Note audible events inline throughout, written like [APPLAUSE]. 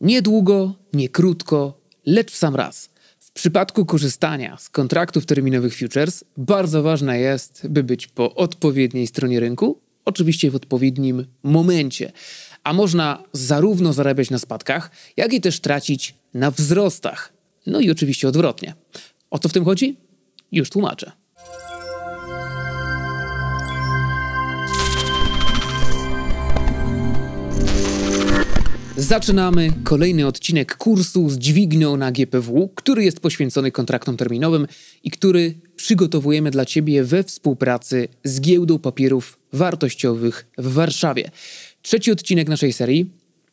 Niedługo, nie krótko, lecz w sam raz. W przypadku korzystania z kontraktów terminowych futures bardzo ważne jest, by być po odpowiedniej stronie rynku, oczywiście w odpowiednim momencie. A można zarówno zarabiać na spadkach, jak i też tracić na wzrostach. No i oczywiście odwrotnie. O co w tym chodzi? Już tłumaczę. Zaczynamy kolejny odcinek kursu z dźwignią na GPW, który jest poświęcony kontraktom terminowym i który przygotowujemy dla Ciebie we współpracy z Giełdą Papierów Wartościowych w Warszawie. Trzeci odcinek naszej serii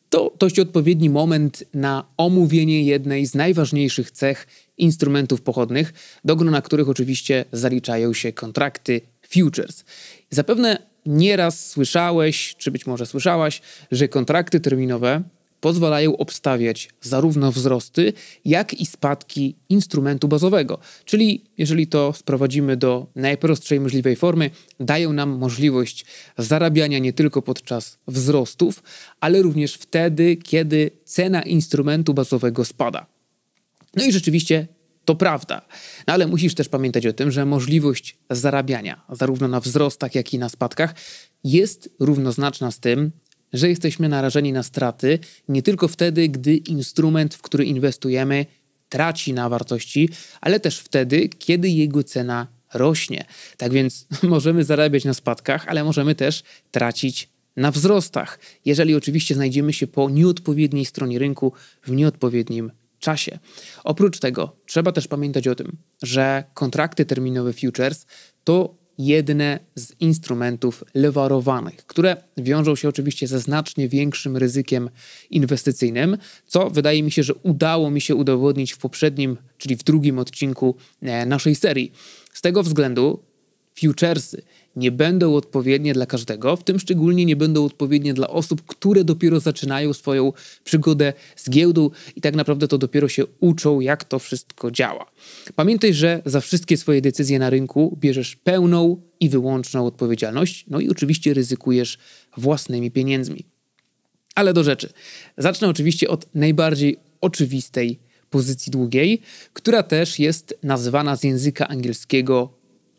to dość odpowiedni moment na omówienie jednej z najważniejszych cech instrumentów pochodnych, do grona których oczywiście zaliczają się kontrakty futures. Zapewne nieraz słyszałeś, czy być może słyszałaś, że kontrakty terminowe pozwalają obstawiać zarówno wzrosty, jak i spadki instrumentu bazowego. Czyli jeżeli to sprowadzimy do najprostszej możliwej formy, dają nam możliwość zarabiania nie tylko podczas wzrostów, ale również wtedy, kiedy cena instrumentu bazowego spada. No i rzeczywiście to prawda. No ale musisz też pamiętać o tym, że możliwość zarabiania zarówno na wzrostach, jak i na spadkach jest równoznaczna z tym, że jesteśmy narażeni na straty nie tylko wtedy, gdy instrument, w który inwestujemy, traci na wartości, ale też wtedy, kiedy jego cena rośnie. Tak więc [LAUGHS] możemy zarabiać na spadkach, ale możemy też tracić na wzrostach, jeżeli oczywiście znajdziemy się po nieodpowiedniej stronie rynku w nieodpowiednim czasie. Oprócz tego trzeba też pamiętać o tym, że kontrakty terminowe futures to jedne z instrumentów lewarowanych, które wiążą się oczywiście ze znacznie większym ryzykiem inwestycyjnym, co wydaje mi się, że udało mi się udowodnić w poprzednim, czyli w drugim odcinku e, naszej serii. Z tego względu futuresy nie będą odpowiednie dla każdego, w tym szczególnie nie będą odpowiednie dla osób, które dopiero zaczynają swoją przygodę z giełdą i tak naprawdę to dopiero się uczą, jak to wszystko działa. Pamiętaj, że za wszystkie swoje decyzje na rynku bierzesz pełną i wyłączną odpowiedzialność, no i oczywiście ryzykujesz własnymi pieniędzmi. Ale do rzeczy. Zacznę oczywiście od najbardziej oczywistej pozycji długiej, która też jest nazywana z języka angielskiego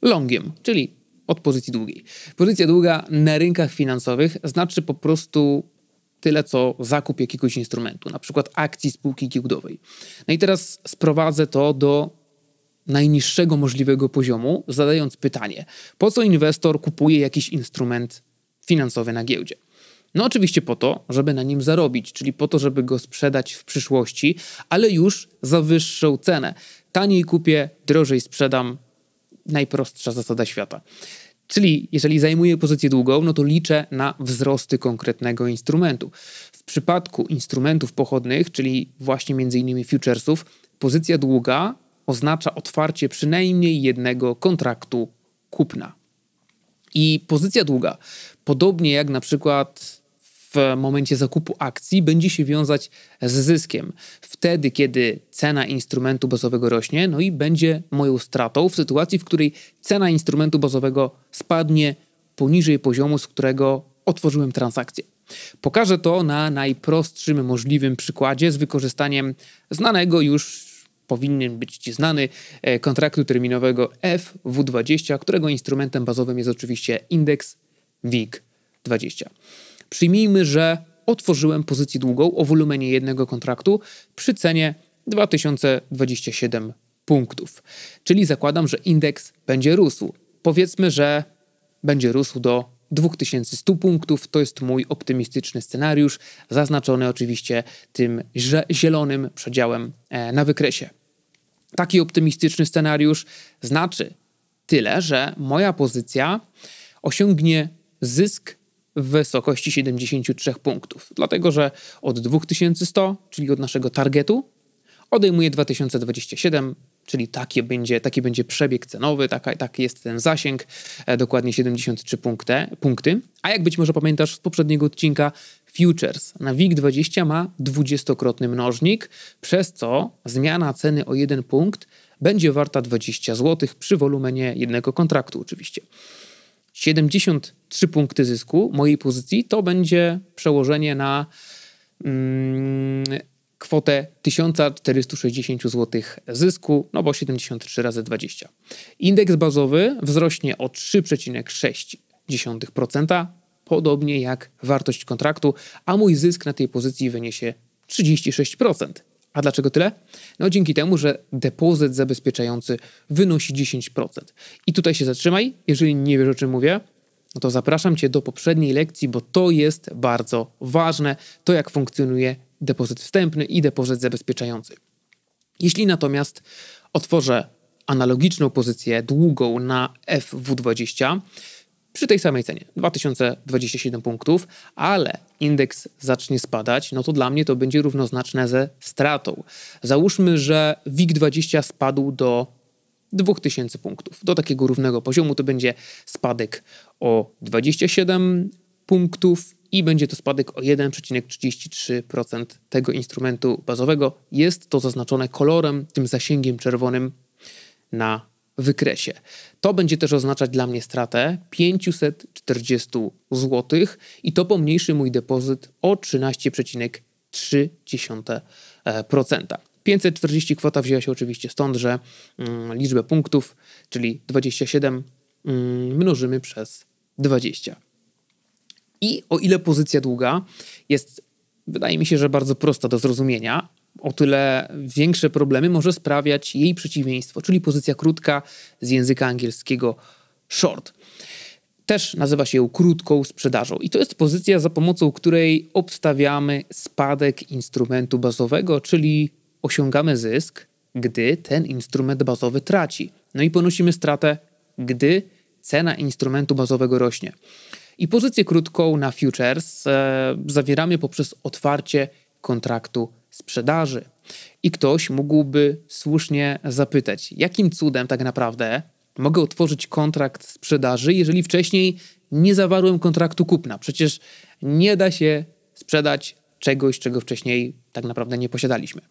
longiem, czyli od pozycji długiej. Pozycja długa na rynkach finansowych znaczy po prostu tyle, co zakup jakiegoś instrumentu, na przykład akcji spółki giełdowej. No i teraz sprowadzę to do najniższego możliwego poziomu, zadając pytanie, po co inwestor kupuje jakiś instrument finansowy na giełdzie? No oczywiście po to, żeby na nim zarobić, czyli po to, żeby go sprzedać w przyszłości, ale już za wyższą cenę. Taniej kupię, drożej sprzedam, najprostsza zasada świata. Czyli jeżeli zajmuję pozycję długą, no to liczę na wzrosty konkretnego instrumentu. W przypadku instrumentów pochodnych, czyli właśnie innymi futuresów, pozycja długa oznacza otwarcie przynajmniej jednego kontraktu kupna. I pozycja długa, podobnie jak na przykład w momencie zakupu akcji będzie się wiązać z zyskiem. Wtedy, kiedy cena instrumentu bazowego rośnie, no i będzie moją stratą w sytuacji, w której cena instrumentu bazowego spadnie poniżej poziomu, z którego otworzyłem transakcję. Pokażę to na najprostszym możliwym przykładzie z wykorzystaniem znanego już powinien być Ci znany e, kontraktu terminowego FW20, którego instrumentem bazowym jest oczywiście indeks WIG20. Przyjmijmy, że otworzyłem pozycję długą o wolumenie jednego kontraktu przy cenie 2027 punktów. Czyli zakładam, że indeks będzie rósł. Powiedzmy, że będzie rósł do 2100 punktów. To jest mój optymistyczny scenariusz, zaznaczony oczywiście tym zielonym przedziałem e, na wykresie. Taki optymistyczny scenariusz znaczy tyle, że moja pozycja osiągnie zysk w wysokości 73 punktów, dlatego że od 2100, czyli od naszego targetu, odejmuje 2027, czyli taki będzie, taki będzie przebieg cenowy, taki taki jest ten zasięg, e, dokładnie 73 punkty, punkty. A jak być może pamiętasz z poprzedniego odcinka, futures na WIG20 ma dwudziestokrotny mnożnik, przez co zmiana ceny o jeden punkt będzie warta 20 zł przy wolumenie jednego kontraktu oczywiście. 73 punkty zysku mojej pozycji to będzie przełożenie na mm, kwotę 1460 zł zysku, no bo 73 razy 20. Indeks bazowy wzrośnie o 3,6%, podobnie jak wartość kontraktu, a mój zysk na tej pozycji wyniesie 36%. A dlaczego tyle? No dzięki temu, że depozyt zabezpieczający wynosi 10%. I tutaj się zatrzymaj, jeżeli nie wiesz o czym mówię, no to zapraszam Cię do poprzedniej lekcji, bo to jest bardzo ważne, to jak funkcjonuje depozyt wstępny i depozyt zabezpieczający. Jeśli natomiast otworzę analogiczną pozycję długą na FW20, przy tej samej cenie 2027 punktów, ale indeks zacznie spadać, no to dla mnie to będzie równoznaczne ze stratą. Załóżmy, że WIG20 spadł do 2000 punktów. Do takiego równego poziomu to będzie spadek o 27 punktów i będzie to spadek o 1,33% tego instrumentu bazowego. Jest to zaznaczone kolorem, tym zasięgiem czerwonym na wykresie. To będzie też oznaczać dla mnie stratę 540 zł i to pomniejszy mój depozyt o 13,3%. 540 kwota wzięła się oczywiście stąd, że mm, liczbę punktów, czyli 27, mm, mnożymy przez 20. I o ile pozycja długa jest, wydaje mi się, że bardzo prosta do zrozumienia, o tyle większe problemy może sprawiać jej przeciwieństwo, czyli pozycja krótka z języka angielskiego short. Też nazywa się ją krótką sprzedażą i to jest pozycja, za pomocą której obstawiamy spadek instrumentu bazowego, czyli osiągamy zysk, gdy ten instrument bazowy traci. No i ponosimy stratę, gdy cena instrumentu bazowego rośnie. I pozycję krótką na futures e, zawieramy poprzez otwarcie kontraktu sprzedaży. I ktoś mógłby słusznie zapytać, jakim cudem tak naprawdę mogę otworzyć kontrakt sprzedaży, jeżeli wcześniej nie zawarłem kontraktu kupna? Przecież nie da się sprzedać czegoś, czego wcześniej tak naprawdę nie posiadaliśmy.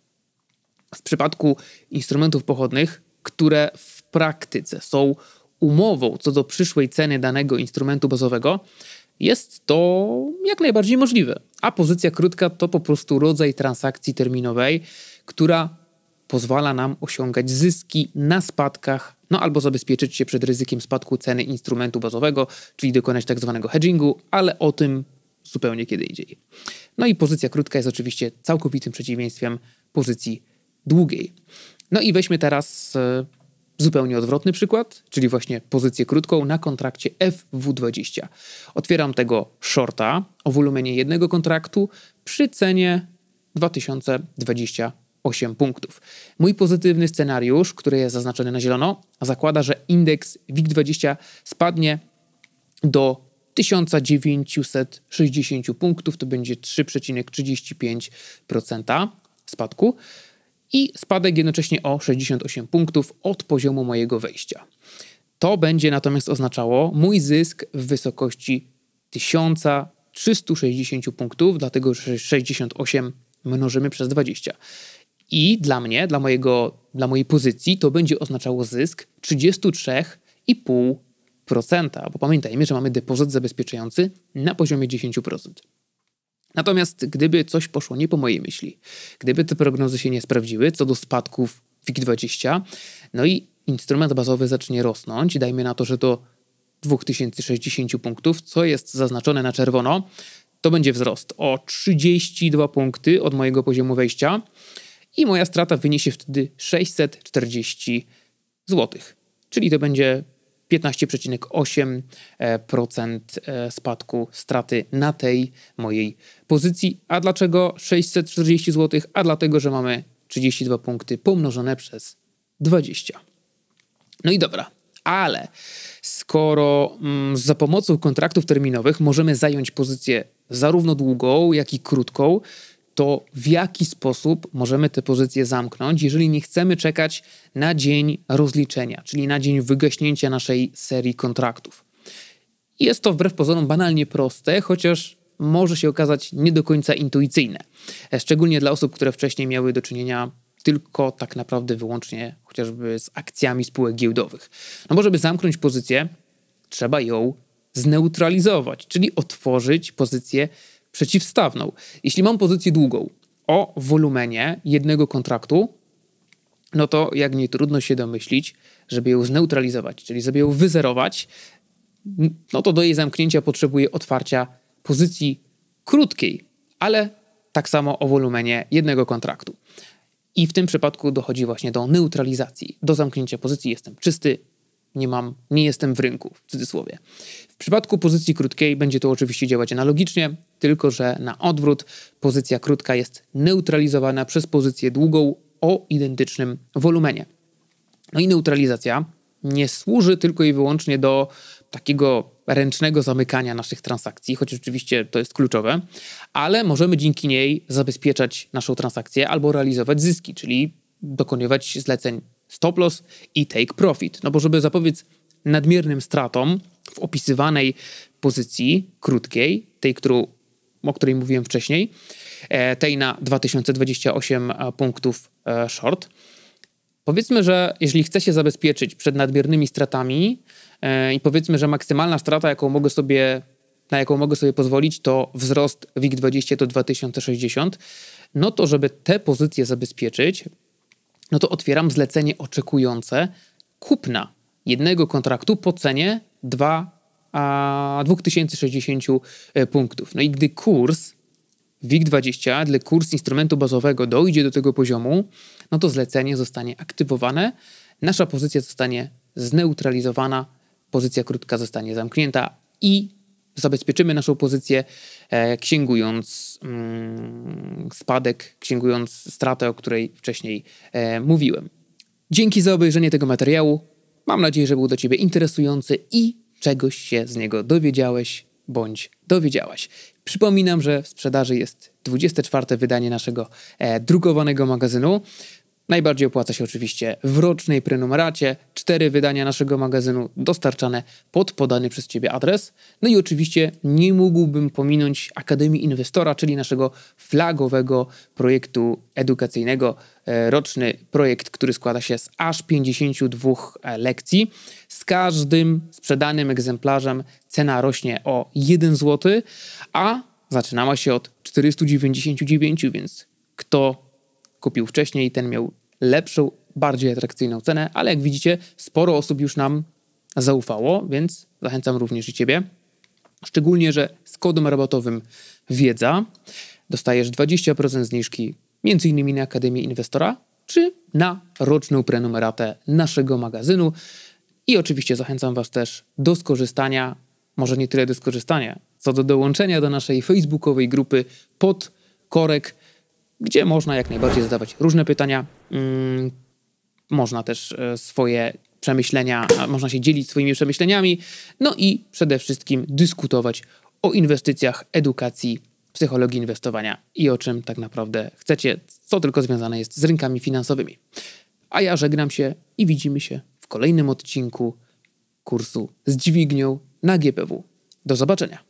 W przypadku instrumentów pochodnych, które w praktyce są umową co do przyszłej ceny danego instrumentu bazowego, jest to jak najbardziej możliwe. A pozycja krótka to po prostu rodzaj transakcji terminowej, która pozwala nam osiągać zyski na spadkach, no albo zabezpieczyć się przed ryzykiem spadku ceny instrumentu bazowego, czyli dokonać tak zwanego hedgingu, ale o tym zupełnie kiedy indziej. No i pozycja krótka jest oczywiście całkowitym przeciwieństwem pozycji długiej. No i weźmy teraz e, Zupełnie odwrotny przykład, czyli właśnie pozycję krótką na kontrakcie FW20. Otwieram tego shorta o wolumenie jednego kontraktu przy cenie 2028 punktów. Mój pozytywny scenariusz, który jest zaznaczony na zielono, zakłada, że indeks WIG20 spadnie do 1960 punktów, to będzie 3,35% spadku i spadek jednocześnie o 68 punktów od poziomu mojego wejścia. To będzie natomiast oznaczało mój zysk w wysokości 1360 punktów, dlatego że 68 mnożymy przez 20. I dla mnie, dla, mojego, dla mojej pozycji, to będzie oznaczało zysk 33,5%, bo pamiętajmy, że mamy depozyt zabezpieczający na poziomie 10%. Natomiast gdyby coś poszło nie po mojej myśli, gdyby te prognozy się nie sprawdziły co do spadków WIG20, no i instrument bazowy zacznie rosnąć, dajmy na to, że do 2060 punktów, co jest zaznaczone na czerwono, to będzie wzrost o 32 punkty od mojego poziomu wejścia i moja strata wyniesie wtedy 640 zł. Czyli to będzie 15,8% e, spadku straty na tej mojej pozycji. A dlaczego 640 zł? A dlatego, że mamy 32 punkty pomnożone przez 20. No i dobra, ale skoro mm, za pomocą kontraktów terminowych możemy zająć pozycję zarówno długą, jak i krótką, to w jaki sposób możemy te pozycje zamknąć, jeżeli nie chcemy czekać na dzień rozliczenia, czyli na dzień wygaśnięcia naszej serii kontraktów. Jest to wbrew pozorom banalnie proste, chociaż może się okazać nie do końca intuicyjne, szczególnie dla osób, które wcześniej miały do czynienia tylko tak naprawdę wyłącznie chociażby z akcjami spółek giełdowych. No bo żeby zamknąć pozycję, trzeba ją zneutralizować, czyli otworzyć pozycję przeciwstawną. Jeśli mam pozycję długą o wolumenie jednego kontraktu, no to jak nie trudno się domyślić, żeby ją zneutralizować, czyli żeby ją wyzerować, no to do jej zamknięcia potrzebuję otwarcia pozycji krótkiej, ale tak samo o wolumenie jednego kontraktu. I w tym przypadku dochodzi właśnie do neutralizacji. Do zamknięcia pozycji jestem czysty, nie mam, nie jestem w rynku, w cudzysłowie. W przypadku pozycji krótkiej będzie to oczywiście działać analogicznie, tylko że na odwrót pozycja krótka jest neutralizowana przez pozycję długą o identycznym wolumenie. No i neutralizacja nie służy tylko i wyłącznie do takiego ręcznego zamykania naszych transakcji, choć oczywiście to jest kluczowe, ale możemy dzięki niej zabezpieczać naszą transakcję albo realizować zyski, czyli dokonywać zleceń stop loss i take profit. No bo żeby zapobiec nadmiernym stratom w opisywanej pozycji krótkiej, tej, którą, o której mówiłem wcześniej, e, tej na 2028 e, punktów e, short. Powiedzmy, że jeśli chce się zabezpieczyć przed nadmiernymi stratami i powiedzmy, że maksymalna strata, jaką mogę sobie, na jaką mogę sobie pozwolić, to wzrost WIG20 do 2060, no to żeby te pozycje zabezpieczyć, no to otwieram zlecenie oczekujące kupna jednego kontraktu po cenie 2, a 2060 e, punktów. No i gdy kurs WIG20, gdy kurs instrumentu bazowego dojdzie do tego poziomu, no to zlecenie zostanie aktywowane, nasza pozycja zostanie zneutralizowana, pozycja krótka zostanie zamknięta i zabezpieczymy naszą pozycję, e, księgując mm, spadek, księgując stratę, o której wcześniej e, mówiłem. Dzięki za obejrzenie tego materiału. Mam nadzieję, że był do Ciebie interesujący i czegoś się z niego dowiedziałeś bądź dowiedziałaś. Przypominam, że w sprzedaży jest 24 wydanie naszego e, drukowanego magazynu. Najbardziej opłaca się oczywiście w rocznej prenumeracie, cztery wydania naszego magazynu dostarczane pod podany przez Ciebie adres. No i oczywiście nie mógłbym pominąć Akademii Inwestora, czyli naszego flagowego projektu edukacyjnego, e, roczny projekt, który składa się z aż 52 e, lekcji. Z każdym sprzedanym egzemplarzem cena rośnie o 1 zł, a zaczynała się od 499, więc kto kupił wcześniej, ten miał lepszą, bardziej atrakcyjną cenę, ale jak widzicie, sporo osób już nam zaufało, więc zachęcam również i Ciebie. Szczególnie, że z kodem rabatowym wiedza dostajesz 20% zniżki m.in. na Akademię Inwestora czy na roczną prenumeratę naszego magazynu. I oczywiście zachęcam Was też do skorzystania, może nie tyle do skorzystania, co do dołączenia do naszej facebookowej grupy pod korek gdzie można jak najbardziej zadawać różne pytania. Mm, można też e, swoje przemyślenia, można się dzielić swoimi przemyśleniami, no i przede wszystkim dyskutować o inwestycjach, edukacji, psychologii inwestowania i o czym tak naprawdę chcecie, co tylko związane jest z rynkami finansowymi. A ja żegnam się i widzimy się w kolejnym odcinku kursu z dźwignią na GPW. Do zobaczenia.